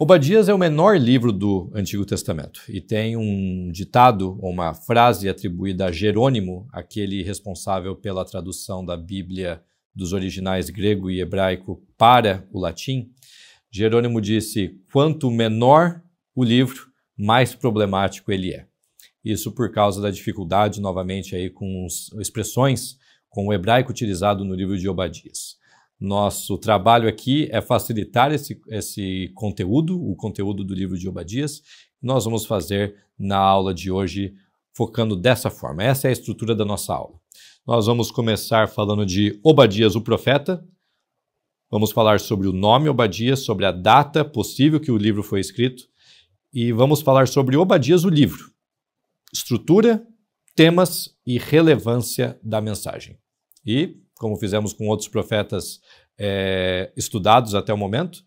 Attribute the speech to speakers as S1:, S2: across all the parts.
S1: Obadias é o menor livro do Antigo Testamento e tem um ditado, uma frase atribuída a Jerônimo, aquele responsável pela tradução da Bíblia dos originais grego e hebraico para o latim. Jerônimo disse: quanto menor o livro, mais problemático ele é. Isso por causa da dificuldade, novamente, aí com expressões com o hebraico utilizado no livro de Obadias. Nosso trabalho aqui é facilitar esse, esse conteúdo, o conteúdo do livro de Obadias. Nós vamos fazer na aula de hoje focando dessa forma. Essa é a estrutura da nossa aula. Nós vamos começar falando de Obadias, o profeta. Vamos falar sobre o nome Obadias, sobre a data possível que o livro foi escrito. E vamos falar sobre Obadias, o livro. Estrutura, temas e relevância da mensagem. E como fizemos com outros profetas é, estudados até o momento.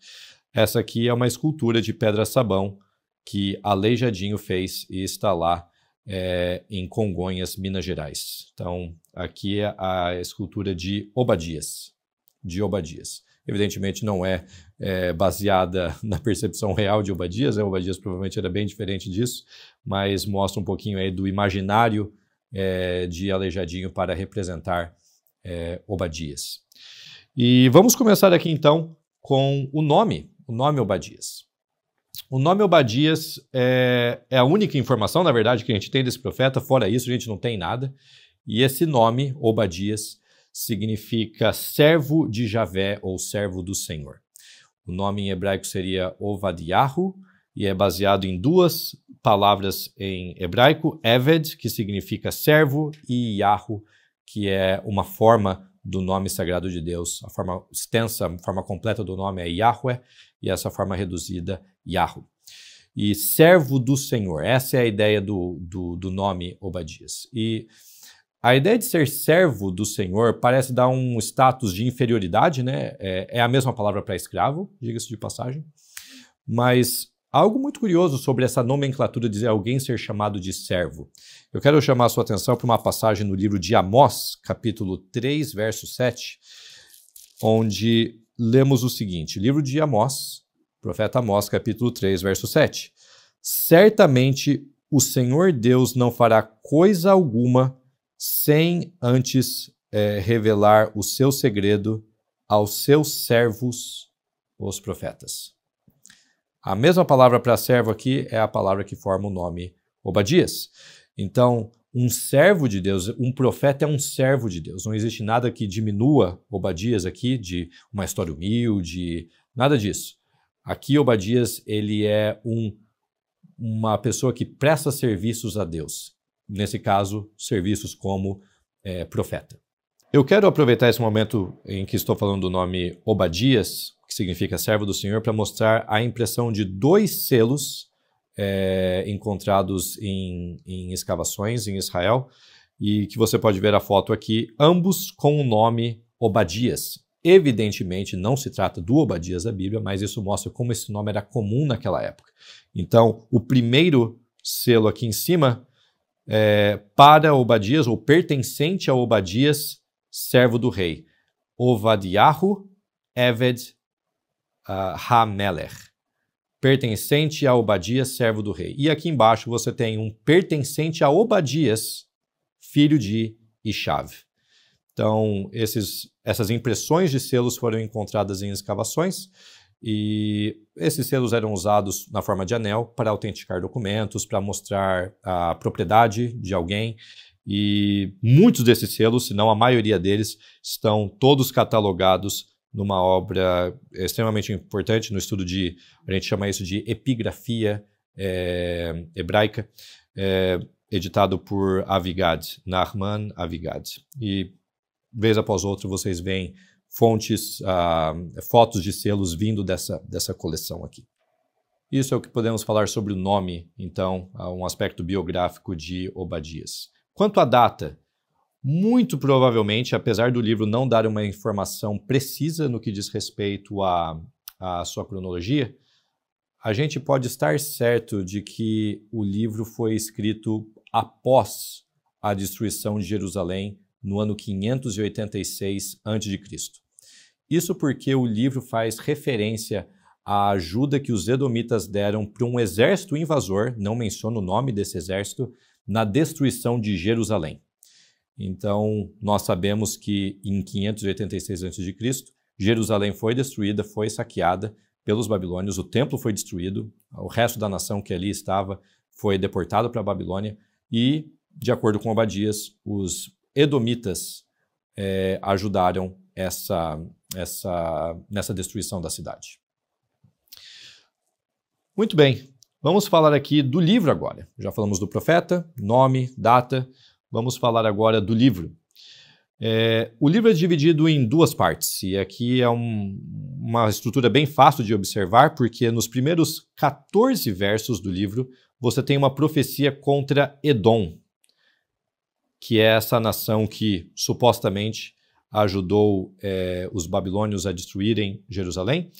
S1: Essa aqui é uma escultura de pedra-sabão que Aleijadinho fez e está lá é, em Congonhas, Minas Gerais. Então, aqui é a escultura de Obadias. De Obadias. Evidentemente, não é, é baseada na percepção real de Obadias, né? Obadias provavelmente era bem diferente disso, mas mostra um pouquinho aí do imaginário é, de Aleijadinho para representar é, Obadias. E vamos começar aqui então com o nome, o nome Obadias. O nome Obadias é, é, a única informação, na verdade, que a gente tem desse profeta, fora isso a gente não tem nada. E esse nome, Obadias, significa servo de Javé ou servo do Senhor. O nome em hebraico seria Ovadiahu e é baseado em duas palavras em hebraico, Eved, que significa servo, e Yahu, que que é uma forma do nome sagrado de Deus. A forma extensa, a forma completa do nome é Yahweh e essa forma reduzida, Yahweh. E servo do Senhor, essa é a ideia do, do, do nome Obadias. E a ideia de ser servo do Senhor parece dar um status de inferioridade, né? É, é a mesma palavra para escravo, diga-se de passagem. Mas algo muito curioso sobre essa nomenclatura de alguém ser chamado de servo. Eu quero chamar a sua atenção para uma passagem no livro de Amós, capítulo 3, verso 7, onde lemos o seguinte: livro de Amós, profeta Amós, capítulo 3, verso 7. Certamente o Senhor Deus não fará coisa alguma sem antes é, revelar o seu segredo aos seus servos, os profetas. A mesma palavra para servo aqui é a palavra que forma o nome Obadias. Então, um servo de Deus, um profeta é um servo de Deus. Não existe nada que diminua Obadias aqui de uma história humilde, nada disso. Aqui Obadias, ele é um, uma pessoa que presta serviços a Deus. Nesse caso, serviços como é, profeta. Eu quero aproveitar esse momento em que estou falando do nome Obadias que significa servo do Senhor, para mostrar a impressão de dois selos é, encontrados em, em escavações em Israel, e que você pode ver a foto aqui, ambos com o nome Obadias. Evidentemente, não se trata do Obadias da Bíblia, mas isso mostra como esse nome era comum naquela época. Então, o primeiro selo aqui em cima é para Obadias, ou pertencente a Obadias, servo do rei. Ovadiahu Eved uh, Hameler, pertencente a Obadias, servo do rei. E aqui embaixo você tem um pertencente a Obadias, filho de Ishav. Então, esses, essas impressões de selos foram encontradas em escavações e esses selos eram usados na forma de anel para autenticar documentos, para mostrar a propriedade de alguém. E muitos desses selos, se não a maioria deles, estão todos catalogados numa obra extremamente importante no estudo de, a gente chama isso de epigrafia é, hebraica, é, editado por Avigad, Nahman Avigad. E vez após outra vocês veem fontes, ah, fotos de selos vindo dessa, dessa coleção aqui. Isso é o que podemos falar sobre o nome, então, um aspecto biográfico de Obadias. Quanto à data, muito provavelmente, apesar do livro não dar uma informação precisa no que diz respeito à, à sua cronologia, a gente pode estar certo de que o livro foi escrito após a destruição de Jerusalém no ano 586 a.C. Isso porque o livro faz referência à ajuda que os edomitas deram para um exército invasor, não menciona o nome desse exército, na destruição de Jerusalém. Então, nós sabemos que em 586 a.C., Jerusalém foi destruída, foi saqueada pelos babilônios, o templo foi destruído, o resto da nação que ali estava foi deportado para a Babilônia e, de acordo com Abadias, os edomitas é, ajudaram essa, essa, nessa destruição da cidade. Muito bem, vamos falar aqui do livro agora. Já falamos do profeta, nome, data. Vamos falar agora do livro. É, o livro é dividido em duas partes, e aqui é um, uma estrutura bem fácil de observar, porque nos primeiros 14 versos do livro você tem uma profecia contra Edom, que é essa nação que supostamente ajudou é, os babilônios a destruírem Jerusalém.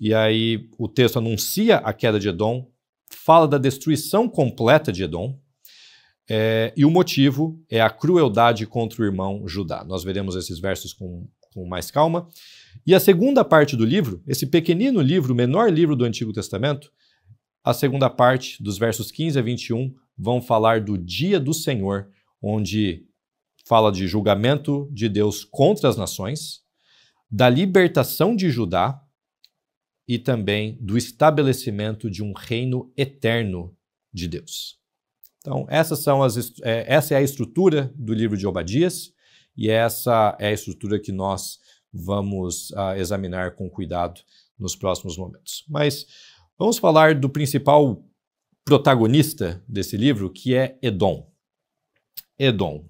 S1: E aí o texto anuncia a queda de Edom, fala da destruição completa de Edom, é, e o motivo é a crueldade contra o irmão Judá. Nós veremos esses versos com, com mais calma. E a segunda parte do livro, esse pequenino livro, o menor livro do Antigo Testamento, a segunda parte, dos versos 15 a 21, vão falar do dia do Senhor, onde fala de julgamento de Deus contra as nações, da libertação de Judá e também do estabelecimento de um reino eterno de Deus. Então, essas são as, é, essa é a estrutura do livro de Obadias e essa é a estrutura que nós vamos uh, examinar com cuidado nos próximos momentos. Mas vamos falar do principal protagonista desse livro, que é Edom. Edom.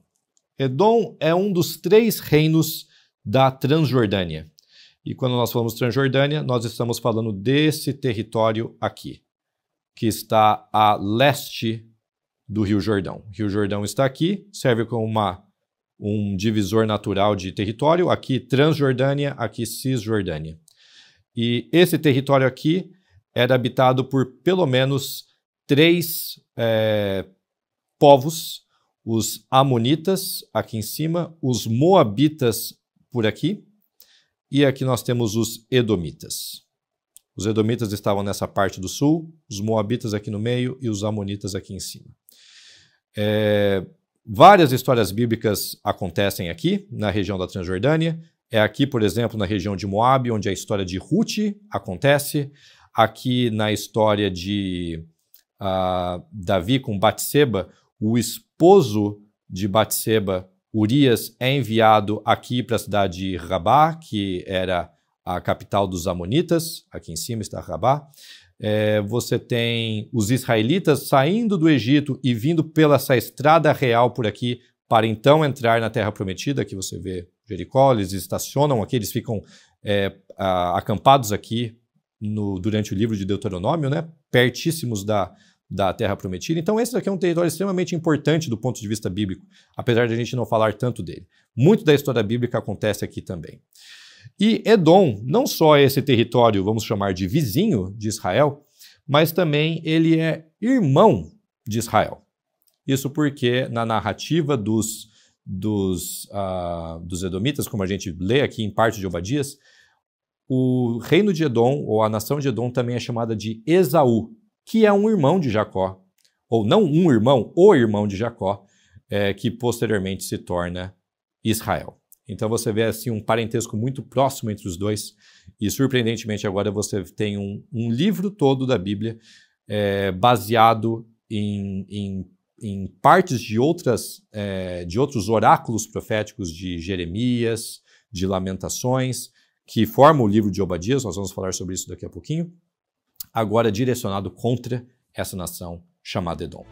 S1: Edom é um dos três reinos da Transjordânia. E quando nós falamos Transjordânia, nós estamos falando desse território aqui, que está a leste do Rio Jordão. Rio Jordão está aqui, serve como uma, um divisor natural de território, aqui Transjordânia, aqui Cisjordânia. E esse território aqui era habitado por pelo menos três é, povos: os Amonitas, aqui em cima, os Moabitas, por aqui, e aqui nós temos os Edomitas. Os Edomitas estavam nessa parte do sul, os Moabitas aqui no meio e os Amonitas aqui em cima. É, várias histórias bíblicas acontecem aqui, na região da Transjordânia. É aqui, por exemplo, na região de Moab, onde a história de Ruth acontece. Aqui na história de uh, Davi com Batseba, o esposo de Batseba, Urias, é enviado aqui para a cidade de Rabá, que era a capital dos Amonitas. Aqui em cima está Rabá. É, você tem os israelitas saindo do Egito e vindo pela essa estrada real por aqui para então entrar na Terra Prometida, que você vê Jericó, eles estacionam aqui, eles ficam é, acampados aqui no, durante o livro de Deuteronômio, né, pertíssimos da, da Terra Prometida. Então, esse aqui é um território extremamente importante do ponto de vista bíblico, apesar de a gente não falar tanto dele. Muito da história bíblica acontece aqui também. E Edom, não só é esse território, vamos chamar de vizinho de Israel, mas também ele é irmão de Israel. Isso porque na narrativa dos, dos, uh, dos Edomitas, como a gente lê aqui em parte de Obadias, o reino de Edom, ou a nação de Edom, também é chamada de Esaú, que é um irmão de Jacó, ou não um irmão, o irmão de Jacó, é, que posteriormente se torna Israel. Então você vê assim um parentesco muito próximo entre os dois. E surpreendentemente agora você tem um, um livro todo da Bíblia é, baseado em, em, em, partes de outras é, de outros oráculos proféticos de Jeremias, de Lamentações, que forma o livro de Obadias. Nós vamos falar sobre isso daqui a pouquinho. Agora direcionado contra essa nação chamada Edom.